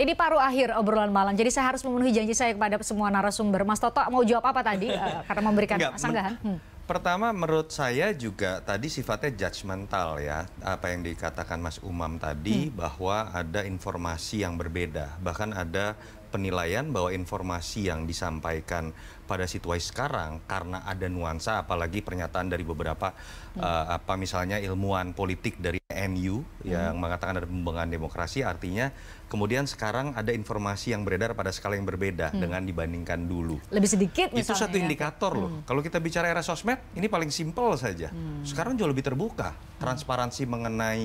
Ini paruh akhir obrolan malam. Jadi saya harus memenuhi janji saya kepada semua narasumber. Mas Toto mau jawab apa tadi? Uh, karena memberikan Enggak, sanggahan. Hmm. Pertama menurut saya juga tadi sifatnya judgmental ya. Apa yang dikatakan Mas Umam tadi hmm. bahwa ada informasi yang berbeda. Bahkan ada penilaian bahwa informasi yang disampaikan pada situasi sekarang karena ada nuansa apalagi pernyataan dari beberapa hmm. uh, apa misalnya ilmuwan politik dari NU hmm. yang mengatakan ada pembangunan demokrasi artinya kemudian sekarang ada informasi yang beredar pada skala yang berbeda hmm. dengan dibandingkan dulu. Lebih sedikit misalnya. Itu satu ya. indikator loh. Hmm. Kalau kita bicara era sosmed, ini paling simpel saja. Hmm. Sekarang jauh lebih terbuka, transparansi hmm. mengenai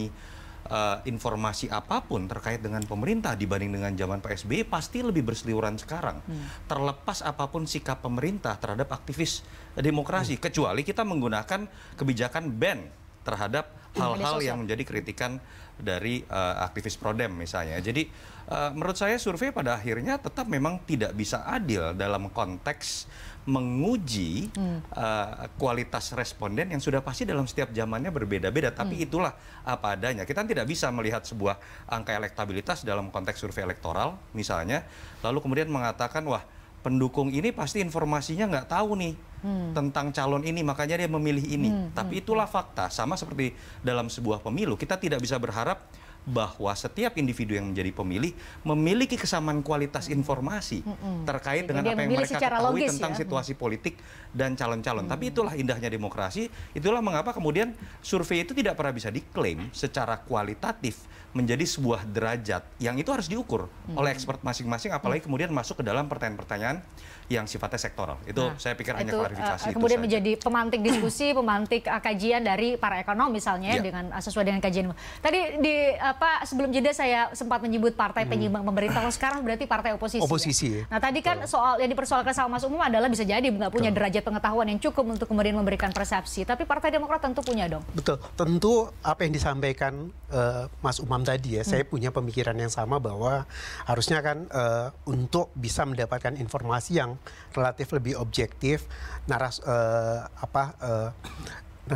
uh, informasi apapun terkait dengan pemerintah dibanding dengan zaman PSB pasti lebih berseliuran sekarang. Hmm. Terlepas apapun sikap pemerintah terhadap aktivis demokrasi, hmm. kecuali kita menggunakan kebijakan ban terhadap hal-hal yang menjadi kritikan dari uh, aktivis Prodem misalnya. Jadi uh, menurut saya survei pada akhirnya tetap memang tidak bisa adil dalam konteks menguji hmm. uh, kualitas responden yang sudah pasti dalam setiap zamannya berbeda-beda. Tapi hmm. itulah apa adanya. Kita tidak bisa melihat sebuah angka elektabilitas dalam konteks survei elektoral misalnya, lalu kemudian mengatakan wah pendukung ini pasti informasinya nggak tahu nih hmm. tentang calon ini, makanya dia memilih ini. Hmm, hmm. Tapi itulah fakta, sama seperti dalam sebuah pemilu, kita tidak bisa berharap bahwa setiap individu yang menjadi pemilih memiliki kesamaan kualitas informasi hmm. hmm. terkait Jadi dengan apa yang mereka ketahui tentang ya? situasi hmm. politik dan calon-calon. Hmm. Tapi itulah indahnya demokrasi, itulah mengapa kemudian survei itu tidak pernah bisa diklaim secara kualitatif menjadi sebuah derajat yang itu harus diukur hmm. oleh expert masing-masing hmm. apalagi hmm. kemudian masuk ke dalam pertanyaan-pertanyaan yang sifatnya sektoral. Itu nah, saya pikir itu, hanya eh, klarifikasi uh, itu Kemudian saja. menjadi pemantik diskusi, pemantik uh, kajian dari para ekonom misalnya yeah. dengan uh, sesuai dengan kajian. Tadi di apa sebelum jeda saya sempat menyebut partai hmm. pemerintah kalau sekarang berarti partai oposisi. Ya? Oposisi. Ya? Nah, tadi kan soal yang dipersoalkan sama Mas Umum adalah bisa jadi nggak punya Betul. derajat pengetahuan yang cukup untuk kemudian memberikan persepsi, tapi Partai Demokrat tentu punya dong. Betul. Tentu apa yang disampaikan uh, Mas Umam tadi ya, hmm. saya punya pemikiran yang sama bahwa harusnya kan uh, untuk bisa mendapatkan informasi yang relatif lebih objektif, naras uh, apa uh,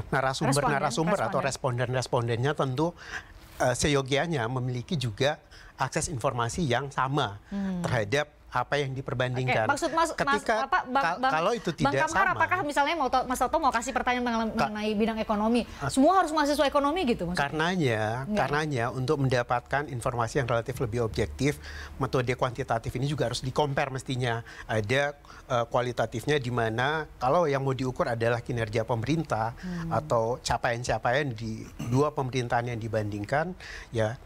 narasumber responden, narasumber responden. atau responden respondennya tentu uh, seyogianya memiliki juga akses informasi yang sama hmm. terhadap apa yang diperbandingkan. Oke, maksud mas, Ketika, mas apa, bang, bang, kalau itu tidak bang Kamar, sama. apakah misalnya mau Mas Toto mau kasih pertanyaan mengenai bidang ekonomi, ah. semua harus mahasiswa ekonomi gitu maksudnya? Karenanya, Nggak. Iya. karenanya untuk mendapatkan informasi yang relatif lebih objektif, metode kuantitatif ini juga harus dikompar mestinya. Ada uh, kualitatifnya di mana kalau yang mau diukur adalah kinerja pemerintah hmm. atau capaian-capaian di dua pemerintahan yang dibandingkan, ya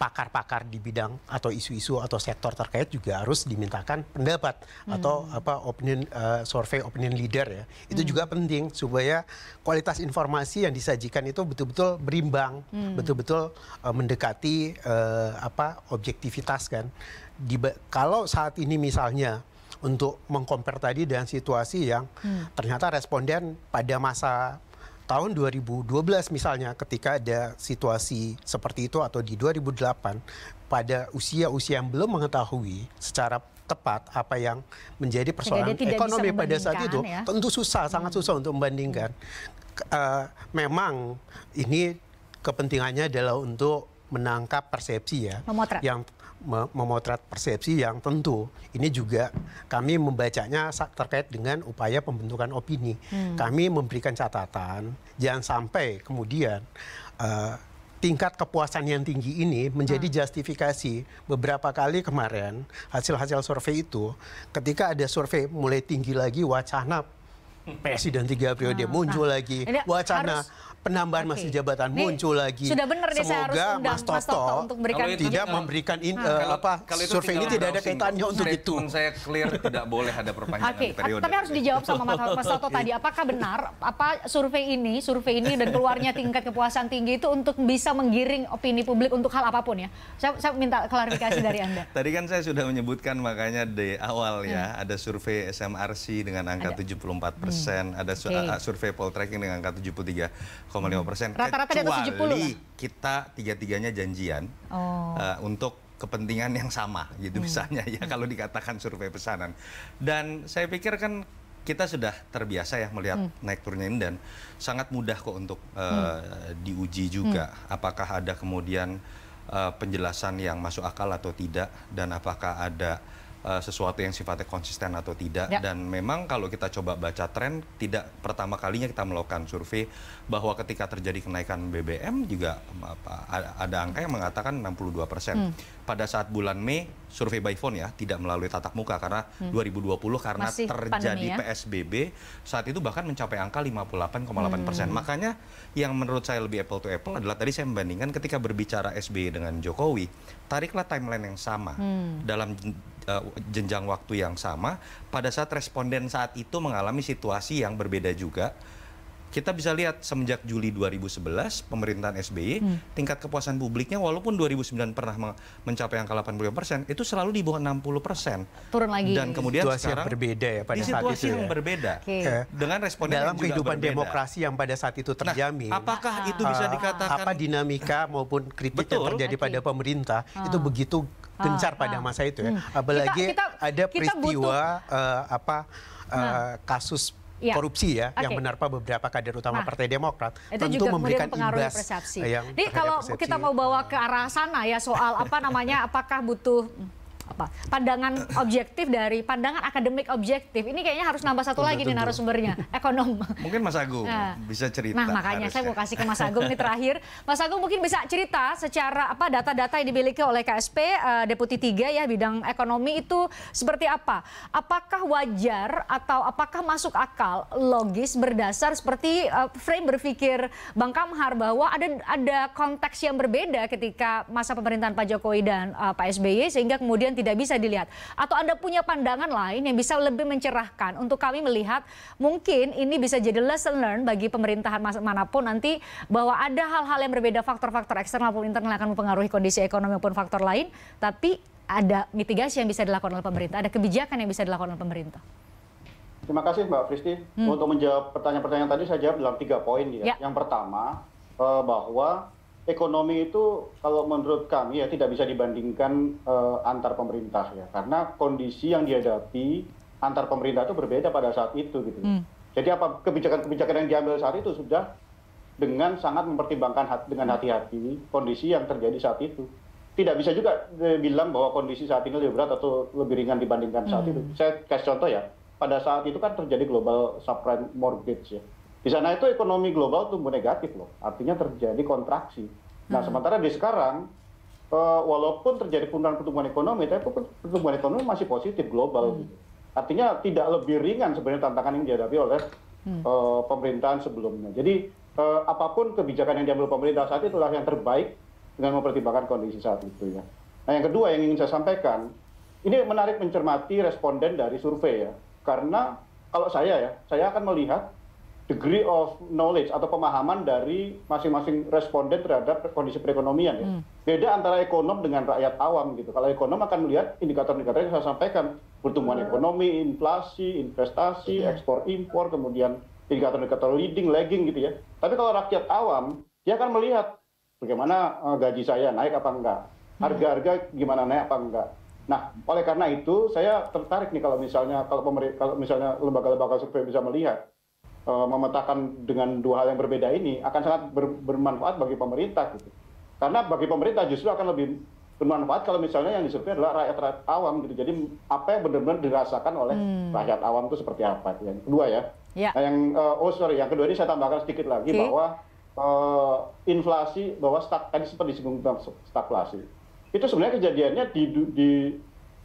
pakar-pakar di bidang atau isu-isu atau sektor terkait juga harus dimintakan pendapat hmm. atau apa opinion uh, eh, survey opinion leader ya. Itu hmm. juga penting supaya kualitas informasi yang disajikan itu betul-betul berimbang, hmm. betul-betul uh, mendekati uh, apa objektivitas kan. Di, kalau saat ini misalnya untuk mengkompar tadi dengan situasi yang hmm. ternyata responden pada masa tahun 2012 misalnya ketika ada situasi seperti itu atau di 2008 pada usia-usia yang belum mengetahui secara tepat apa yang menjadi persoalan ekonomi pada saat itu ya? tentu susah hmm. sangat susah untuk membandingkan uh, memang ini kepentingannya adalah untuk menangkap persepsi ya Memotret. yang memotret persepsi yang tentu ini juga kami membacanya terkait dengan upaya pembentukan opini. Hmm. Kami memberikan catatan jangan sampai kemudian uh, tingkat kepuasan yang tinggi ini menjadi hmm. justifikasi beberapa kali kemarin hasil-hasil survei itu ketika ada survei mulai tinggi lagi wacana presiden tiga periode nah, muncul nah. lagi Ini wacana harus, penambahan okay. masa jabatan Ini muncul lagi sudah benar harus semoga Mas Toto, Mas Toto untuk memberikan kalau itu, tidak kalau, memberikan in, nah. uh, apa kalau itu survei ini tidak ada kaitannya untuk itu saya clear tidak boleh ada perpanjangan okay. periode tapi harus dijawab sama Mas, Mas Toto tadi apakah benar apa survei ini survei ini dan keluarnya tingkat kepuasan tinggi itu untuk bisa menggiring opini publik untuk hal apapun ya saya, saya minta klarifikasi dari Anda tadi kan saya sudah menyebutkan makanya di awal ya hmm. ada survei SMRC dengan angka ada. 74 persen persen, hmm. ada su okay. Ah, survei tracking dengan angka 73,5 persen. Kan Rata-rata di atas 70 kita tiga-tiganya janjian oh. uh, untuk kepentingan yang sama gitu hmm. misalnya ya hmm. kalau dikatakan survei pesanan. Dan saya pikir kan kita sudah terbiasa ya melihat hmm. naik turunnya ini dan sangat mudah kok untuk uh, hmm. diuji juga hmm. apakah ada kemudian uh, penjelasan yang masuk akal atau tidak dan apakah ada Eh, sesuatu yang sifatnya konsisten atau tidak. Ya. Dan memang kalau kita coba baca tren, tidak pertama kalinya kita melakukan survei bahwa ketika terjadi kenaikan BBM juga apa, ada angka yang mengatakan 62 persen. Hmm. Pada saat bulan Mei, survei by phone ya, tidak melalui tatap muka karena hmm. 2020 karena Masih terjadi ya? PSBB, saat itu bahkan mencapai angka 58,8 persen. Hmm. Makanya yang menurut saya lebih apple to apple adalah tadi saya membandingkan ketika berbicara SBY dengan Jokowi, tariklah timeline yang sama. Hmm. Dalam Eh, jenjang waktu yang sama, pada saat responden saat itu mengalami situasi yang berbeda juga, kita bisa lihat semenjak Juli 2011 pemerintahan SBY hmm. tingkat kepuasan publiknya walaupun 2009 pernah mencapai angka 80 persen itu selalu di bawah 60 persen turun lagi dan kemudian situasi sekarang yang berbeda ya pada di saat itu yang ya. berbeda okay. dengan responden dalam yang kehidupan berbeda. demokrasi yang pada saat itu nah, terjamin nah, apakah itu bisa eh, dikatakan apa dinamika maupun kritik Betul. yang terjadi okay. pada pemerintah hmm. itu begitu gencar ah, pada ah. masa itu ya. Hmm. Apalagi kita, kita, ada peristiwa uh, apa uh, kasus ya. korupsi ya okay. yang menerpa beberapa kader utama nah, Partai Demokrat itu tentu juga memberikan imbas persepsi. Eh, yang Jadi kalau persepsi, kita mau bawa ke arah sana ya soal apa namanya apakah butuh apa pandangan objektif dari pandangan akademik objektif ini kayaknya harus nambah satu tunggu, lagi tentu. nih narasumbernya ekonom mungkin Mas Agung nah. bisa cerita nah makanya harusnya. saya mau kasih ke Mas Agung ini terakhir Mas Agung mungkin bisa cerita secara apa data-data yang dimiliki oleh KSP uh, eh, Deputi 3 ya bidang ekonomi itu seperti apa apakah wajar atau apakah masuk akal logis berdasar seperti uh, frame berpikir Bang Kamhar bahwa ada ada konteks yang berbeda ketika masa pemerintahan Pak Jokowi dan uh, Pak SBY sehingga kemudian tidak bisa dilihat. Atau Anda punya pandangan lain yang bisa lebih mencerahkan untuk kami melihat mungkin ini bisa jadi lesson learn bagi pemerintahan manapun nanti bahwa ada hal-hal yang berbeda faktor-faktor eksternal maupun internal akan mempengaruhi kondisi ekonomi maupun faktor lain, tapi ada mitigasi yang bisa dilakukan oleh pemerintah, ada kebijakan yang bisa dilakukan oleh pemerintah. Terima kasih Mbak Fristi. Hmm. Untuk menjawab pertanyaan-pertanyaan tadi saya jawab dalam tiga poin ya. ya. Yang pertama eh, bahwa ekonomi itu kalau menurut kami ya tidak bisa dibandingkan eh, antar pemerintah ya karena kondisi yang dihadapi antar pemerintah itu berbeda pada saat itu gitu. Hmm. Jadi apa kebijakan-kebijakan yang diambil saat itu sudah dengan sangat mempertimbangkan hati, dengan hati-hati kondisi yang terjadi saat itu. Tidak bisa juga bilang bahwa kondisi saat ini lebih berat atau lebih ringan dibandingkan saat hmm. itu. Saya kasih contoh ya, pada saat itu kan terjadi global subprime mortgage ya. Di sana itu ekonomi global tumbuh negatif loh, artinya terjadi kontraksi. Nah, hmm. sementara di sekarang uh, walaupun terjadi penurunan pertumbuhan ekonomi, tapi pertumbuhan ekonomi masih positif global. Hmm. Gitu. Artinya tidak lebih ringan sebenarnya tantangan yang dihadapi oleh hmm. uh, pemerintahan sebelumnya. Jadi uh, apapun kebijakan yang diambil pemerintah saat itu adalah yang terbaik dengan mempertimbangkan kondisi saat itu ya. Nah, yang kedua yang ingin saya sampaikan, ini menarik mencermati responden dari survei ya. Karena kalau saya ya, saya akan melihat degree of knowledge atau pemahaman dari masing-masing responden terhadap kondisi perekonomian ya. Hmm. Beda antara ekonom dengan rakyat awam gitu. Kalau ekonom akan melihat indikator-indikator yang saya sampaikan, pertumbuhan hmm. ekonomi, inflasi, investasi, yeah. ekspor impor, kemudian indikator-indikator leading, lagging gitu ya. Tapi kalau rakyat awam, dia akan melihat bagaimana eh, gaji saya naik apa enggak, hmm. harga-harga gimana naik apa enggak. Nah, oleh karena itu saya tertarik nih kalau misalnya kalau kalau misalnya lembaga-lembaga survei bisa melihat Eh, memetakan dengan dua hal yang berbeda ini akan sangat bermanfaat bagi pemerintah gitu. Karena bagi pemerintah justru akan lebih bermanfaat kalau misalnya yang disurvei adalah rakyat rakyat awam gitu. Jadi apa yang benar-benar dirasakan oleh hmm. rakyat awam itu seperti apa? Yang kedua ya. ya. Nah, yang uh, oh sorry, yang kedua ini saya tambahkan sedikit lagi okay. bahwa uh, inflasi bahwa stak tadi sempat disinggung tentang stagflasi. Itu sebenarnya kejadiannya di di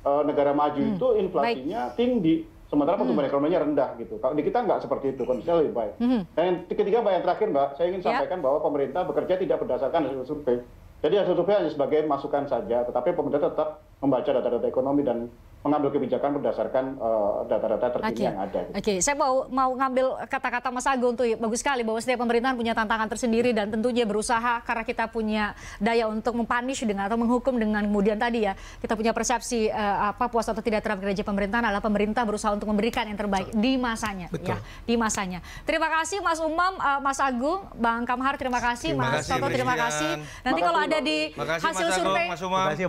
uh, negara maju hmm. itu inflasinya Baik. tinggi Sementara pertumbuhan hmm. ekonominya rendah gitu. Kalau di kita nggak seperti itu, kondisinya lebih baik. Hmm. Dan ketiga, Mbak, yang terakhir, Mbak, saya ingin ya. sampaikan bahwa pemerintah bekerja tidak berdasarkan hasil survei. Jadi hasil survei hanya sebagai masukan saja, tetapi pemerintah tetap membaca data-data ekonomi dan mengambil kebijakan berdasarkan eh, data-data uh, terkini okay. yang ada. Gitu. Oke, okay. saya mau mau ngambil kata-kata Mas Agung tuh bagus sekali bahwa setiap pemerintahan punya tantangan tersendiri dan tentunya berusaha karena kita punya daya untuk mempanish dengan atau menghukum dengan kemudian tadi ya kita punya persepsi uh, apa puas atau tidak terhadap kerja pemerintahan adalah pemerintah berusaha untuk memberikan yang terbaik Betul. di masanya ya, Betul. ya di masanya. Terima kasih Mas Umam, uh, Mas Agung, Bang Kamhar terima kasih, terima Mas Toto terima kasih. Nanti kalau ada di hasil survei,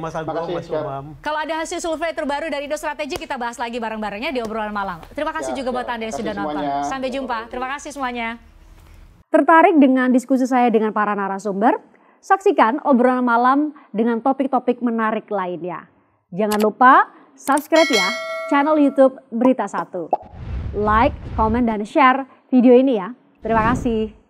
Mas Agung, Mas Umam. Kalau ada hasil survei terbaru dari Perindo Strategi kita bahas lagi bareng-barengnya di obrolan malam. Terima kasih ya, juga ya, buat Anda yang sudah semuanya. nonton. Sampai jumpa. Terima kasih semuanya. Tertarik dengan diskusi saya dengan para narasumber? Saksikan obrolan malam dengan topik-topik menarik lainnya. Jangan lupa subscribe ya channel YouTube Berita Satu. Like, comment, dan share video ini ya. Terima kasih.